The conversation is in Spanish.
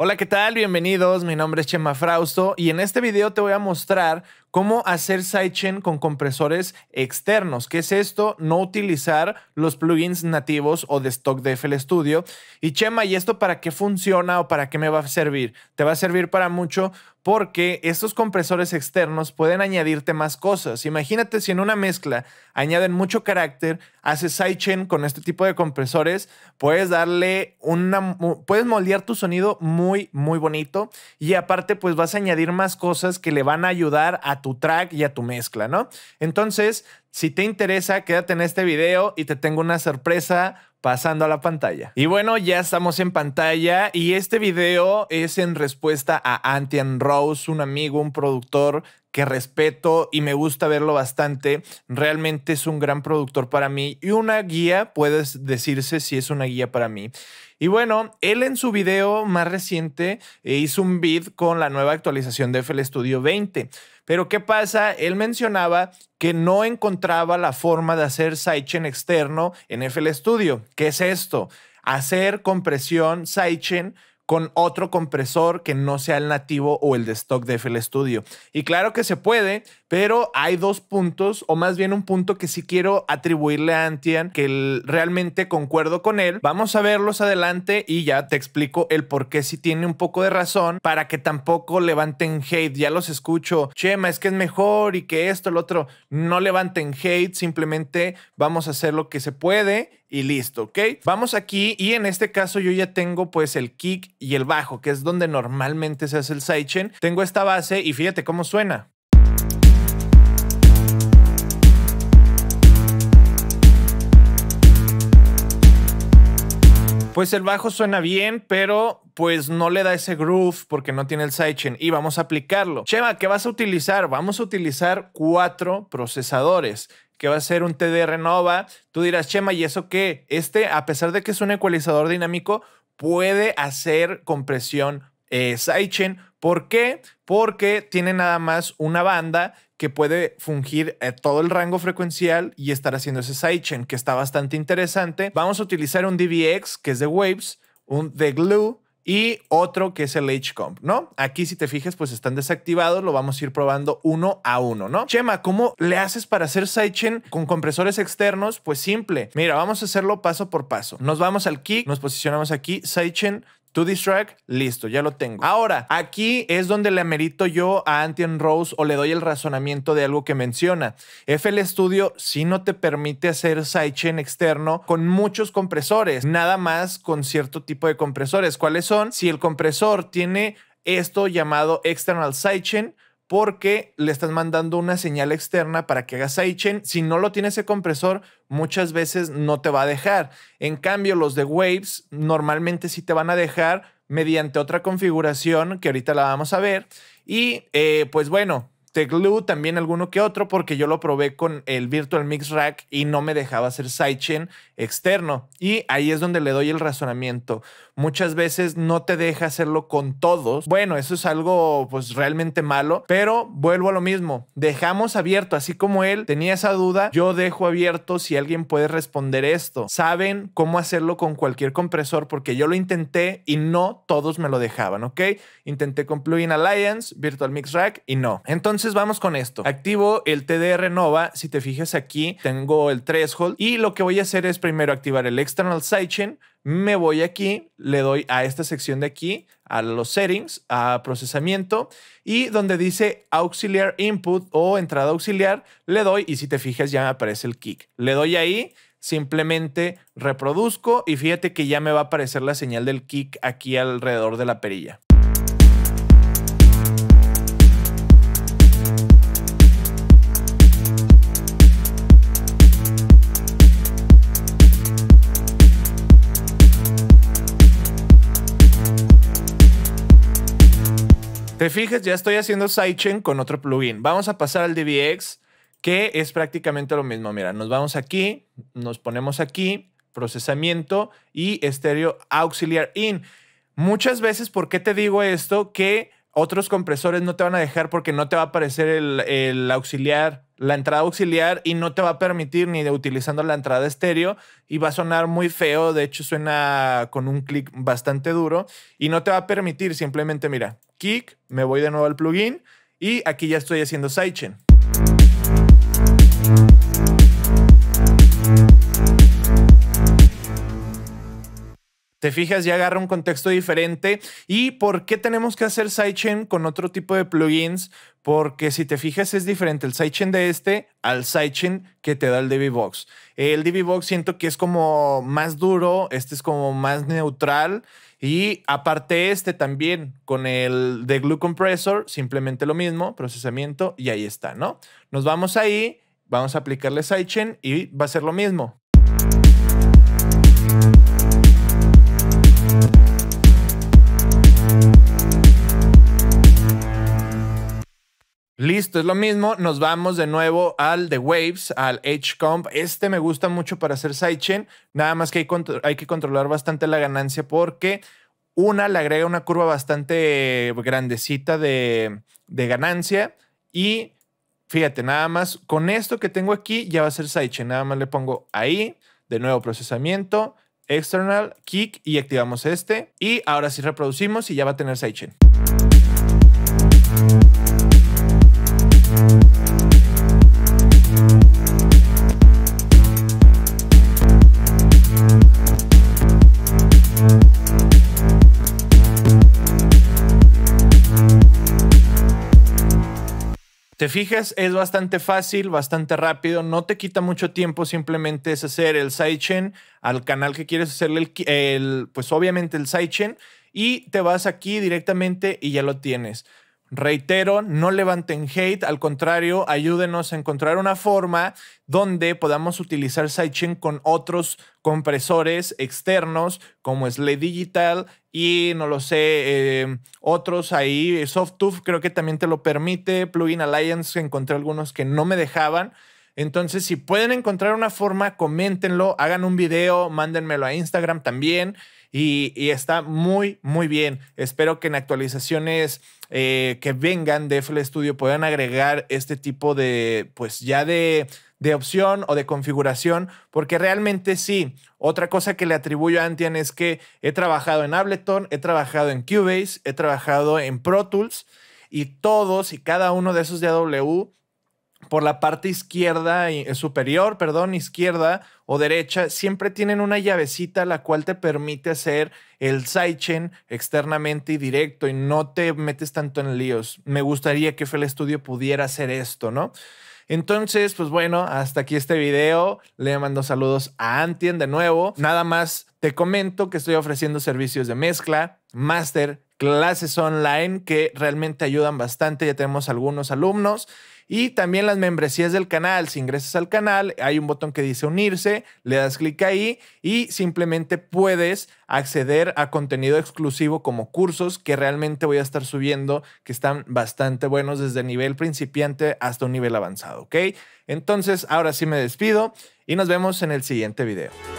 Hola, ¿qué tal? Bienvenidos. Mi nombre es Chema Frausto y en este video te voy a mostrar cómo hacer sidechain con compresores externos. ¿Qué es esto? No utilizar los plugins nativos o de stock de FL Studio. Y Chema, ¿y esto para qué funciona o para qué me va a servir? Te va a servir para mucho porque estos compresores externos pueden añadirte más cosas. Imagínate si en una mezcla añaden mucho carácter, haces sidechain con este tipo de compresores, puedes darle una puedes moldear tu sonido muy muy bonito y aparte pues vas a añadir más cosas que le van a ayudar a tu track y a tu mezcla, ¿no? Entonces, si te interesa, quédate en este video y te tengo una sorpresa pasando a la pantalla. Y bueno, ya estamos en pantalla y este video es en respuesta a Antian Rose, un amigo, un productor que respeto y me gusta verlo bastante. Realmente es un gran productor para mí y una guía, puedes decirse si es una guía para mí. Y bueno, él en su video más reciente eh, hizo un bid con la nueva actualización de FL Studio 20. Pero ¿qué pasa? Él mencionaba que no encontró la forma de hacer sidechain externo en FL Studio. ¿Qué es esto? Hacer compresión sidechain con otro compresor que no sea el nativo o el de stock de FL Studio. Y claro que se puede, pero hay dos puntos, o más bien un punto que sí quiero atribuirle a Antian, que realmente concuerdo con él. Vamos a verlos adelante y ya te explico el por qué si tiene un poco de razón, para que tampoco levanten hate. Ya los escucho, Chema, es que es mejor y que esto, el otro. No levanten hate, simplemente vamos a hacer lo que se puede y listo, ¿ok? Vamos aquí y en este caso yo ya tengo pues el kick y el bajo, que es donde normalmente se hace el sidechain. Tengo esta base y fíjate cómo suena. Pues el bajo suena bien, pero pues no le da ese groove porque no tiene el sidechain y vamos a aplicarlo. Chema, ¿qué vas a utilizar? Vamos a utilizar cuatro procesadores que va a ser un TDR Nova. Tú dirás, Chema, ¿y eso qué? Este, a pesar de que es un ecualizador dinámico, puede hacer compresión eh, sidechain. ¿Por qué? Porque tiene nada más una banda que puede fungir eh, todo el rango frecuencial y estar haciendo ese sidechain, que está bastante interesante. Vamos a utilizar un DBX, que es de Waves, un The Glue, y otro que es el H-Comp, ¿no? Aquí, si te fijas, pues están desactivados, lo vamos a ir probando uno a uno, ¿no? Chema, ¿cómo le haces para hacer sidechain con compresores externos? Pues simple. Mira, vamos a hacerlo paso por paso. Nos vamos al kick, nos posicionamos aquí, sidechain, To distract, listo, ya lo tengo. Ahora, aquí es donde le amerito yo a Antian Rose o le doy el razonamiento de algo que menciona. FL Studio sí no te permite hacer sidechain externo con muchos compresores, nada más con cierto tipo de compresores. ¿Cuáles son? Si el compresor tiene esto llamado external sidechain, porque le estás mandando una señal externa para que hagas sidechain. Si no lo tiene ese compresor, muchas veces no te va a dejar. En cambio, los de Waves normalmente sí te van a dejar mediante otra configuración que ahorita la vamos a ver. Y eh, pues bueno, Teclu, Glue también alguno que otro, porque yo lo probé con el Virtual Mix Rack y no me dejaba hacer sidechain externo. Y ahí es donde le doy el razonamiento. Muchas veces no te deja hacerlo con todos. Bueno, eso es algo pues realmente malo, pero vuelvo a lo mismo. Dejamos abierto, así como él tenía esa duda, yo dejo abierto si alguien puede responder esto. Saben cómo hacerlo con cualquier compresor, porque yo lo intenté y no todos me lo dejaban, ¿ok? Intenté con Plugin Alliance, Virtual Mix Rack y no. Entonces, entonces vamos con esto. Activo el TDR Nova. Si te fijas aquí, tengo el threshold y lo que voy a hacer es primero activar el external sidechain. Me voy aquí, le doy a esta sección de aquí, a los settings, a procesamiento y donde dice auxiliar input o entrada auxiliar, le doy y si te fijas ya me aparece el kick. Le doy ahí simplemente reproduzco y fíjate que ya me va a aparecer la señal del kick aquí alrededor de la perilla. fijes, ya estoy haciendo sidechain con otro plugin. Vamos a pasar al DBX, que es prácticamente lo mismo. Mira, nos vamos aquí, nos ponemos aquí, procesamiento y estéreo auxiliar in. Muchas veces, ¿por qué te digo esto? Que otros compresores no te van a dejar porque no te va a aparecer el, auxiliar, la entrada auxiliar y no te va a permitir ni de utilizando la entrada estéreo y va a sonar muy feo. De hecho, suena con un clic bastante duro y no te va a permitir. Simplemente mira, kick, me voy de nuevo al plugin y aquí ya estoy haciendo sidechain. Te fijas, ya agarra un contexto diferente. ¿Y por qué tenemos que hacer sidechain con otro tipo de plugins? Porque si te fijas es diferente el sidechain de este al sidechain que te da el DBbox. El DBbox siento que es como más duro, este es como más neutral. Y aparte este también con el de Glue Compressor, simplemente lo mismo, procesamiento y ahí está, ¿no? Nos vamos ahí, vamos a aplicarle sidechain y va a ser lo mismo. esto es lo mismo. Nos vamos de nuevo al The Waves, al Edge comp Este me gusta mucho para hacer sidechain. Nada más que hay, hay que controlar bastante la ganancia porque una le agrega una curva bastante grandecita de, de, ganancia y fíjate, nada más con esto que tengo aquí ya va a ser sidechain. Nada más le pongo ahí, de nuevo procesamiento, external, kick y activamos este. Y ahora sí reproducimos y ya va a tener sidechain. te fijas, es bastante fácil, bastante rápido, no te quita mucho tiempo, simplemente es hacer el sidechain al canal que quieres hacerle el, pues obviamente el sidechain y te vas aquí directamente y ya lo tienes. Reitero, no levanten hate, al contrario, ayúdenos a encontrar una forma donde podamos utilizar sidechain con otros compresores externos como Slay Digital y no lo sé, em, otros ahí. SoftTooth creo que también te lo permite. Plugin Alliance encontré algunos que no me dejaban. Entonces, si pueden encontrar una forma, coméntenlo, hagan un video, mándenmelo a Instagram también y, está muy, muy bien. Espero que en actualizaciones eh, que vengan de FL Studio puedan agregar este tipo de, pues ya de, de opción o de configuración, porque realmente sí. Otra cosa que le atribuyo a Antian es que he trabajado en Ableton, he trabajado en Cubase, he trabajado en Pro Tools y todos y cada uno de esos AW por la parte izquierda, eh, superior, perdón, izquierda o derecha, siempre tienen una llavecita la cual te permite hacer el sidechain externamente y directo y no te metes tanto en líos. Me gustaría que FL Studio pudiera hacer esto, ¿no? Entonces, pues bueno, hasta aquí este video. Le mando saludos a Antien de nuevo. Nada más te comento que estoy ofreciendo servicios de mezcla, máster, clases online que realmente ayudan bastante. Ya tenemos algunos alumnos y también las membresías del canal. Si ingresas al canal, hay un botón que dice unirse, le das clic ahí y simplemente puedes acceder a contenido exclusivo como cursos que realmente voy a estar subiendo, que están bastante buenos desde nivel principiante hasta un nivel avanzado, ¿ok? Entonces, ahora sí me despido y nos vemos en el siguiente video.